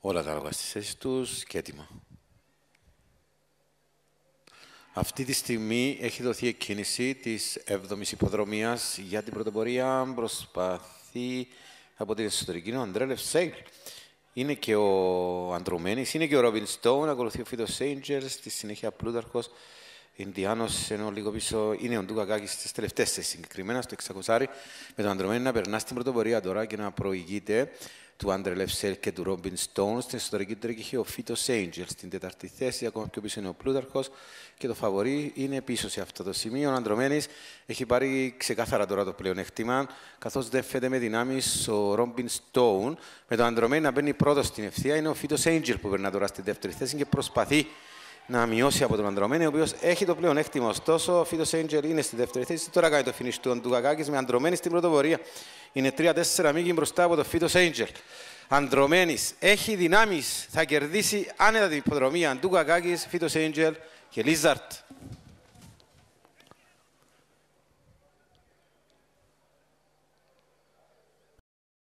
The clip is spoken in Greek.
όλα τα άλογα στις θέσεις τους και έτοιμα. Αυτή τη στιγμή έχει δοθεί η εκκίνηση της 7ης υποδρομίας για την πρωτοπορία. Προσπαθεί από την εσωτερική ο Αντρέλε Είναι και ο Αντρωμένης, είναι και ο Ρόμπιν Στόουν, ακολουθεί ο Φίτος Σέιντζερς, στη συνέχεια Πλούταρχος, Ινδιάνο, ενώ λίγο πίσω είναι ο Ντούκα Κάκη στι τελευταίε συγκεκριμένα, στο 600 με τον Ανδρομένη να περνά στην πρωτοπορία τώρα και να προηγείται του Άντρε Λευσέλ και του Ρόμπιν Στόουν. Στην εσωτερική του τρέχει ο Φίτο Έιντζελ. Στην τεταρτή θέση, ακόμα πιο πίσω είναι ο Πλούταρχο και το φαβορή είναι πίσω σε αυτό το σημείο. Ο Ανδρομένη έχει πάρει ξεκάθαρα τώρα το πλεονέκτημα, καθώ δεν φέτε με δυνάμει ο Ρόμπιν Στόουν. Με τον Ανδρομένη να μπαίνει πρώτο στην ευθεία είναι ο Φίτο Έιντζελ που περνά τώρα στην δεύτερη θέση και προσπαθεί να μειώσει από τον Ανδρομένη, ο οποίο έχει το πλέον πλεονέκτημα. Ωστόσο, ο Φίτο Έιντζερ είναι στη δεύτερη θέση. Τώρα κάνει το finish του Αντουκακάκη με Ανδρομένη στην πρωτοπορία. Είναι 3-4 μήκη μπροστά από το Φίτο Έιντζερ. Ανδρομένη έχει δυνάμει, θα κερδίσει άνετα την υποδρομία Αντουκακάκη, Φίτο Έιντζερ και Λίζαρτ.